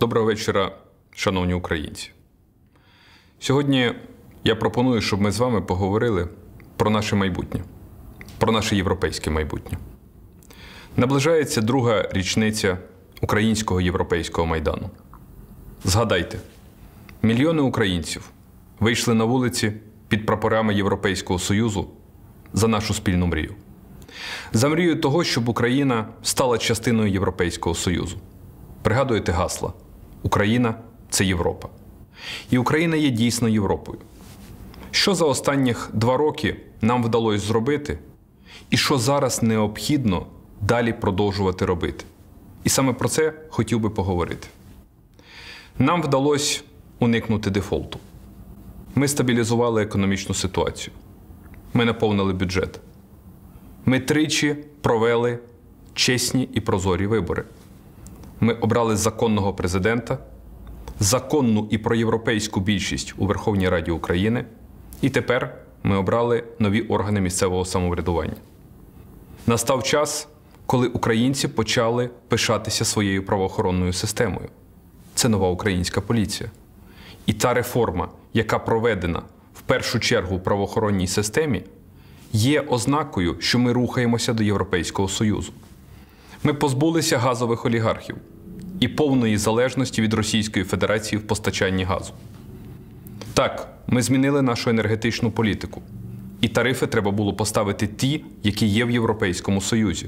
Доброго вечора, шановні українці. Сьогодні я пропоную, щоб ми з вами поговорили про наше майбутнє, про наше європейське майбутнє. Наближається друга річниця українського європейського майдану. Згадайте, мільйони українців вийшли на вулиці під прапорами Європейського Союзу за нашу спільну мрію. За мрію того, щоб Україна стала частиною Європейського Союзу. Пригадуєте гасла. Україна це Європа. І Україна є дійсно Європою. Що за останніх два роки нам вдалося зробити, і що зараз необхідно далі продовжувати робити? І саме про це хотів би поговорити. Нам вдалося уникнути дефолту. Ми стабілізували економічну ситуацію. Ми наповнили бюджет. Ми тричі провели чесні і прозорі вибори. Ми обрали законного президента, законну і проєвропейську більшість у Верховній Раді України. І тепер ми обрали нові органи місцевого самоврядування. Настав час, коли українці почали пишатися своєю правоохоронною системою. Це нова українська поліція. І та реформа, яка проведена в першу чергу в правоохоронній системі, є ознакою, що ми рухаємося до Європейського Союзу. Ми позбулися газових олігархів і повної залежності від Російської Федерації в постачанні газу. Так, ми змінили нашу енергетичну політику, і тарифи треба було поставити ті, які є в Європейському Союзі.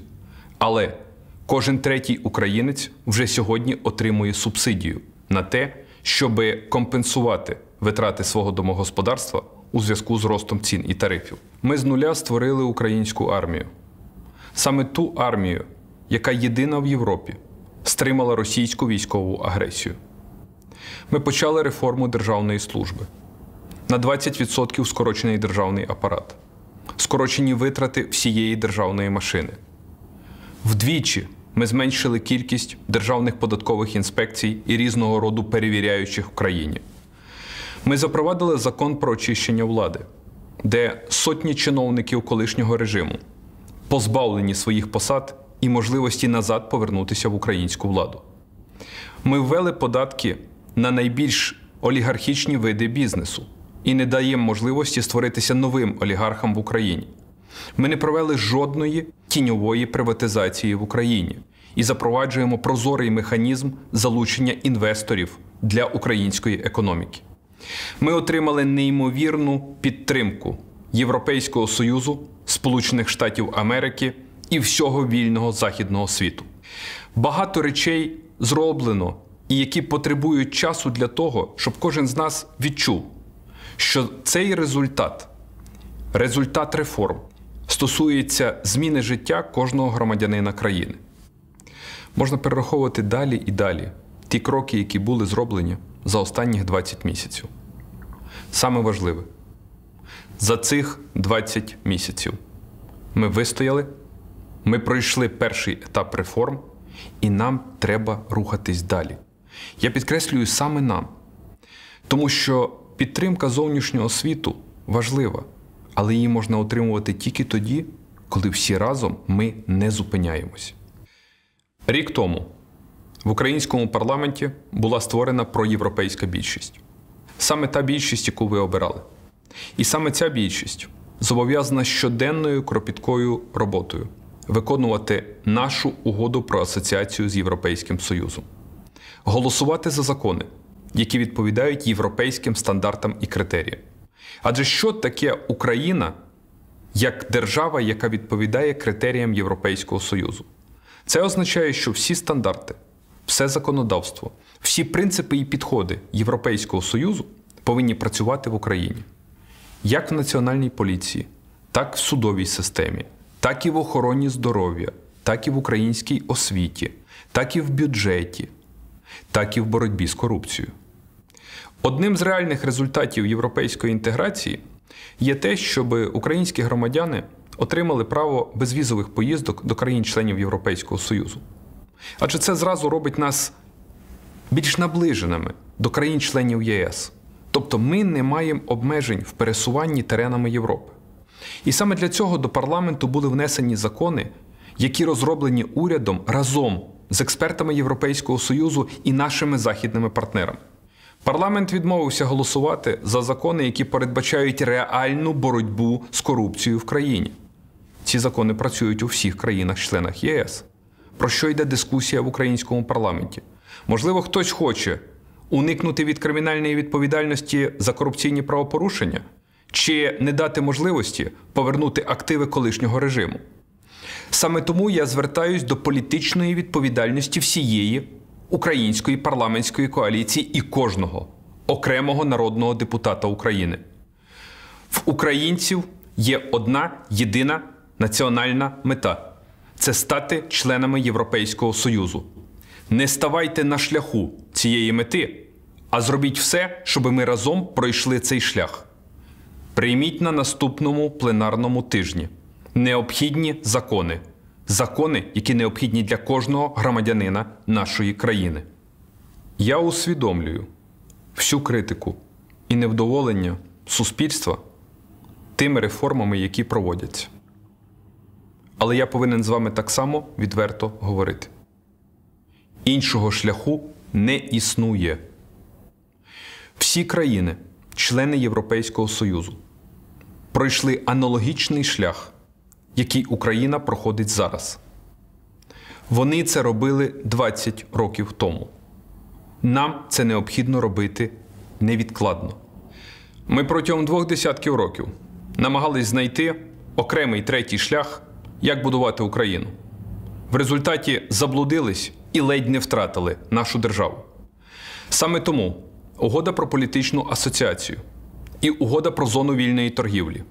Але кожен третій українець вже сьогодні отримує субсидію на те, щоб компенсувати витрати свого домогосподарства у зв'язку з ростом цін і тарифів. Ми з нуля створили українську армію. Саме ту армію, яка єдина в Європі стримала російську військову агресію. Ми почали реформу державної служби на 20% скорочений державний апарат, скорочені витрати всієї державної машини. Вдвічі ми зменшили кількість державних податкових інспекцій і різного роду перевіряючих в країні. Ми запровадили закон про очищення влади, де сотні чиновників колишнього режиму позбавлені своїх посад і можливості назад повернутися в українську владу. Ми ввели податки на найбільш олігархічні види бізнесу і не даємо можливості створитися новим олігархам в Україні. Ми не провели жодної тіньової приватизації в Україні і запроваджуємо прозорий механізм залучення інвесторів для української економіки. Ми отримали неймовірну підтримку Європейського Союзу, Сполучених Штатів Америки і всього вільного західного світу. Багато речей зроблено і які потребують часу для того, щоб кожен з нас відчув, що цей результат, результат реформ, стосується зміни життя кожного громадянина країни. Можна перераховувати далі і далі ті кроки, які були зроблені за останніх 20 місяців. Саме важливе, за цих 20 місяців ми вистояли. Ми пройшли перший етап реформ, і нам треба рухатись далі. Я підкреслюю саме нам, тому що підтримка зовнішнього світу важлива, але її можна отримувати тільки тоді, коли всі разом ми не зупиняємось. Рік тому в українському парламенті була створена проєвропейська більшість. Саме та більшість, яку ви обирали. І саме ця більшість зобов'язана щоденною кропіткою роботою виконувати нашу угоду про асоціацію з Європейським Союзом, голосувати за закони, які відповідають європейським стандартам і критеріям. Адже що таке Україна як держава, яка відповідає критеріям Європейського Союзу? Це означає, що всі стандарти, все законодавство, всі принципи і підходи Європейського Союзу повинні працювати в Україні як в національній поліції, так і в судовій системі так і в охороні здоров'я, так і в українській освіті, так і в бюджеті, так і в боротьбі з корупцією. Одним з реальних результатів європейської інтеграції є те, щоб українські громадяни отримали право безвізових поїздок до країн-членів Європейського Союзу. Адже це зразу робить нас більш наближеними до країн-членів ЄС. Тобто ми не маємо обмежень в пересуванні теренами Європи. І саме для цього до парламенту були внесені закони, які розроблені урядом разом з експертами Європейського союзу і нашими західними партнерами. Парламент відмовився голосувати за закони, які передбачають реальну боротьбу з корупцією в країні. Ці закони працюють у всіх країнах-членах ЄС. Про що йде дискусія в українському парламенті? Можливо, хтось хоче уникнути від кримінальної відповідальності за корупційні правопорушення чи не дати можливості повернути активи колишнього режиму. Саме тому я звертаюсь до політичної відповідальності всієї української парламентської коаліції і кожного окремого народного депутата України. В українців є одна єдина національна мета це стати членами Європейського Союзу. Не ставайте на шляху цієї мети, а зробіть все, щоб ми разом пройшли цей шлях прийміть на наступному пленарному тижні необхідні закони, закони, які необхідні для кожного громадянина нашої країни. Я усвідомлюю всю критику і невдоволення суспільства тими реформами, які проводяться. Але я повинен з вами так само відверто говорити. Іншого шляху не існує. Всі країни, члени Європейського Союзу пройшли аналогічний шлях, який Україна проходить зараз. Вони це робили 20 років тому. Нам це необхідно робити невідкладно. Ми протягом двох десятків років намагались знайти окремий третій шлях, як будувати Україну. В результаті заблудились і ледь не втратили нашу державу. Саме тому угода про політичну асоціацію і угода про зону вільної торгівлі.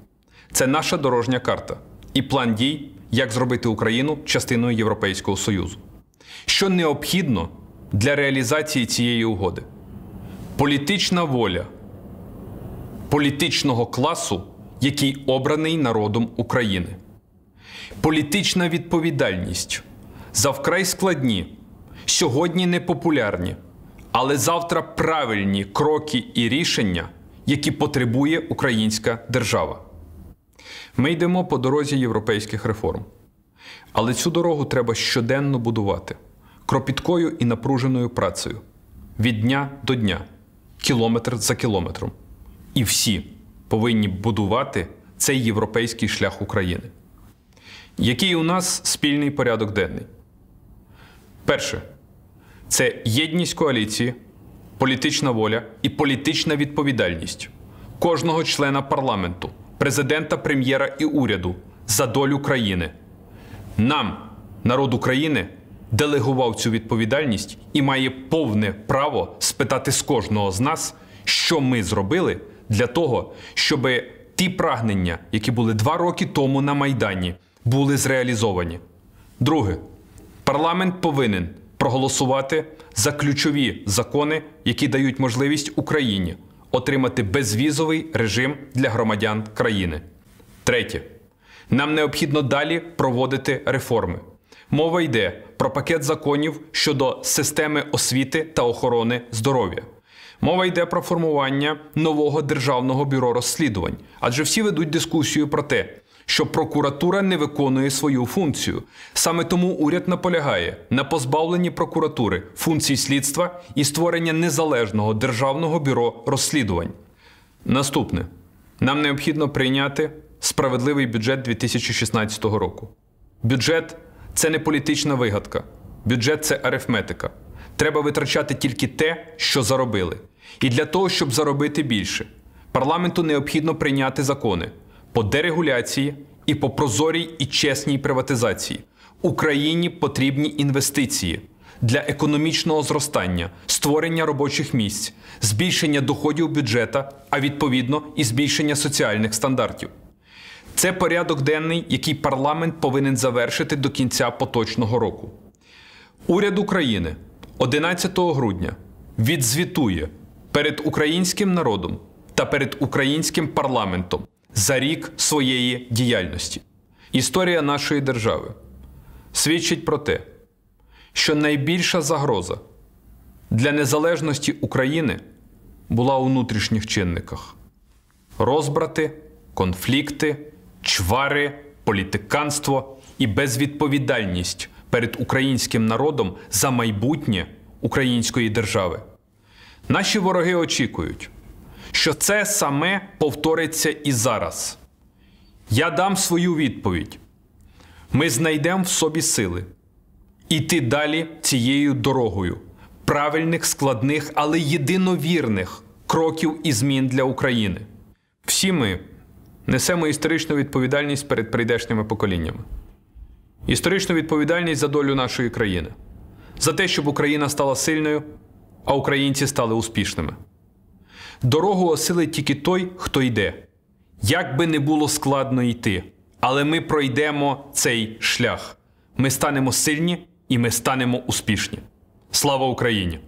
Це наша дорожня карта і план дій, як зробити Україну частиною Європейського Союзу. Що необхідно для реалізації цієї угоди? Політична воля політичного класу, який обраний народом України, політична відповідальність за вкрай складні, сьогодні непопулярні, але завтра правильні кроки і рішення які потребує українська держава. Ми йдемо по дорозі європейських реформ. Але цю дорогу треба щоденно будувати кропіткою і напруженою працею від дня до дня, кілометр за кілометром. І всі повинні будувати цей європейський шлях України. Який у нас спільний порядок денний? Перше це єдність коаліції політична воля і політична відповідальність кожного члена парламенту, президента, прем'єра і уряду за долю країни. Нам, народ України, делегував цю відповідальність і має повне право спитати з кожного з нас, що ми зробили для того, щоб ті прагнення, які були два роки тому на Майдані, були зреалізовані. Друге, парламент повинен проголосувати за ключові закони, які дають можливість Україні отримати безвізовий режим для громадян країни. Третє, нам необхідно далі проводити реформи. Мова йде про пакет законів щодо системи освіти та охорони здоров'я. Мова йде про формування нового державного бюро розслідувань, адже всі ведуть дискусію про те, що прокуратура не виконує свою функцію. Саме тому уряд наполягає на позбавленні прокуратури функцій слідства і створення незалежного державного бюро розслідувань. Наступне нам необхідно прийняти справедливий бюджет 2016 року. Бюджет це не політична вигадка, бюджет це арифметика. Треба витрачати тільки те, що заробили. І для того, щоб заробити більше, парламенту необхідно прийняти закони по дерегуляції і по прозорій і чесній приватизації. Україні потрібні інвестиції для економічного зростання, створення робочих місць, збільшення доходів бюджета, а відповідно і збільшення соціальних стандартів. Це порядок денний, який парламент повинен завершити до кінця поточного року. Уряд України 11 грудня відзвітує перед українським народом та перед українським парламентом за рік своєї діяльності. Історія нашої держави свідчить про те, що найбільша загроза для незалежності України була у внутрішніх чинниках: розбрати, конфлікти, чвари, політиканство і безвідповідальність перед українським народом за майбутнє української держави. Наші вороги очікують що це саме повториться і зараз. Я дам свою відповідь. Ми знайдемо в собі сили іти далі цією дорогою, правильних, складних, але єдиновірних кроків і змін для України. Всі ми несемо історичну відповідальність перед прийдешніми поколіннями, історичну відповідальність за долю нашої країни, за те, щоб Україна стала сильною, а українці стали успішними. Дорогу осилить тільки той, хто йде. Як би не було складно йти, але ми пройдемо цей шлях. Ми станемо сильні і ми станемо успішні. Слава Україні!